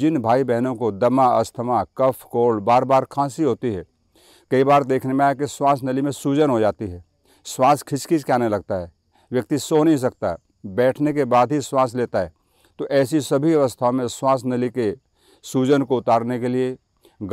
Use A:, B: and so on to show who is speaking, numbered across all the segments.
A: जिन भाई बहनों को दमा अस्थमा कफ कोल्ड बार बार खांसी होती है कई बार देखने में आया कि श्वास नली में सूजन हो जाती है श्वास खिचखिच के आने लगता है व्यक्ति सो नहीं सकता बैठने के बाद ही श्वास लेता है तो ऐसी सभी अवस्थाओं में श्वास नली के सूजन को उतारने के लिए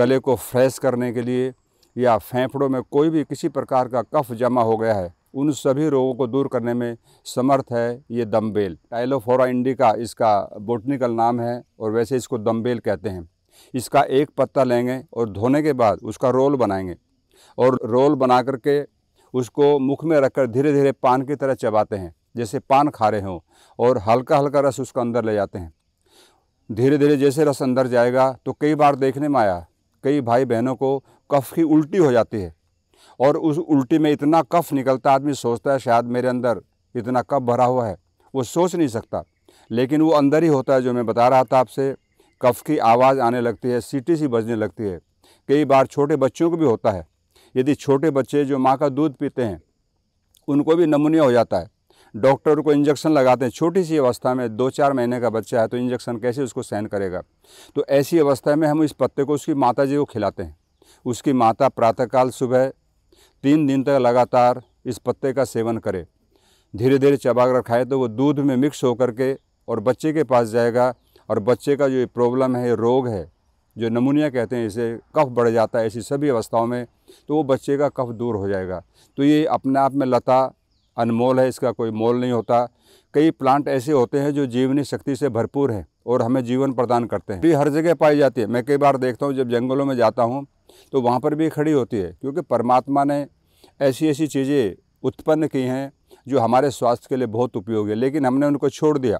A: गले को फ्रेश करने के लिए या फेफड़ों में कोई भी किसी प्रकार का कफ जमा हो गया है उन सभी रोगों को दूर करने में समर्थ है ये दम्बेल टाइलोफोरा इंडिका इसका बोटनिकल नाम है और वैसे इसको दम्बेल कहते हैं इसका एक पत्ता लेंगे और धोने के बाद उसका रोल बनाएंगे और रोल बना करके उसको मुख में रखकर धीरे धीरे पान की तरह चबाते हैं जैसे पान खा रहे हों और हल्का हल्का रस उसका अंदर ले जाते हैं धीरे धीरे जैसे रस अंदर जाएगा तो कई बार देखने में आया कई भाई बहनों को कफ़ की उल्टी हो जाती है और उस उल्टी में इतना कफ़ निकलता आदमी सोचता है शायद मेरे अंदर इतना कफ़ भरा हुआ है वो सोच नहीं सकता लेकिन वो अंदर ही होता है जो मैं बता रहा था आपसे कफ़ की आवाज़ आने लगती है सीटी सी बजने लगती है कई बार छोटे बच्चों को भी होता है यदि छोटे बच्चे जो माँ का दूध पीते हैं उनको भी नमूनिया हो जाता है डॉक्टर को इंजेक्शन लगाते हैं छोटी सी अवस्था में दो चार महीने का बच्चा है तो इंजेक्शन कैसे उसको सहन करेगा तो ऐसी अवस्था में हम इस पत्ते को उसकी माता जी को खिलाते हैं उसकी माता प्रातःकाल सुबह तीन दिन तक लगातार इस पत्ते का सेवन करे धीरे धीरे चबाकर खाए तो वो दूध में मिक्स होकर के और बच्चे के पास जाएगा और बच्चे का जो प्रॉब्लम है रोग है जो नमूनिया कहते हैं इसे कफ बढ़ जाता है ऐसी सभी अवस्थाओं में तो वो बच्चे का कफ दूर हो जाएगा तो ये अपने आप में लता अनमोल है इसका कोई मोल नहीं होता कई प्लांट ऐसे होते हैं जो जीवनी शक्ति से भरपूर हैं और हमें जीवन प्रदान करते हैं ये हर जगह पाई जाती है मैं कई बार देखता हूँ जब जंगलों में जाता हूँ तो वहाँ पर भी खड़ी होती है क्योंकि परमात्मा ने ऐसी ऐसी चीज़ें उत्पन्न की हैं जो हमारे स्वास्थ्य के लिए बहुत उपयोगी है लेकिन हमने उनको छोड़ दिया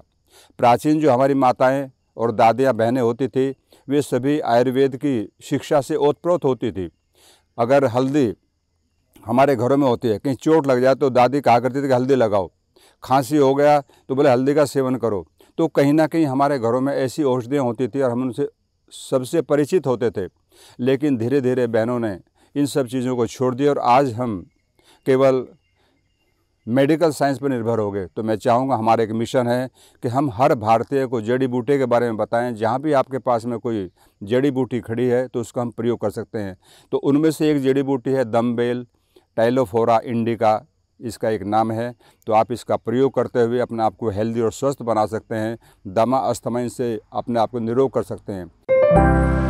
A: प्राचीन जो हमारी माताएँ और दादियाँ बहनें होती थी वे सभी आयुर्वेद की शिक्षा से ओतप्रोत होती थी अगर हल्दी हमारे घरों में होती है कहीं चोट लग जाए तो दादी कहा करती थी कि हल्दी लगाओ खांसी हो गया तो बोले हल्दी का सेवन करो तो कहीं ना कहीं हमारे घरों में ऐसी औषधियाँ होती थी और हम उनसे सबसे परिचित होते थे लेकिन धीरे धीरे बहनों ने इन सब चीज़ों को छोड़ दिया और आज हम केवल मेडिकल साइंस पर निर्भर हो गए तो मैं चाहूँगा हमारा एक मिशन है कि हम हर भारतीय को जड़ी बूटी के बारे में बताएं जहाँ भी आपके पास में कोई जड़ी बूटी खड़ी है तो उसका हम प्रयोग कर सकते हैं तो उनमें से एक जड़ी बूटी है दमबेल टाइलोफोरा इंडिका इसका एक नाम है तो आप इसका प्रयोग करते हुए अपने आप को हेल्दी और स्वस्थ बना सकते हैं दमा अस्थमा से अपने आप को निरोग कर सकते हैं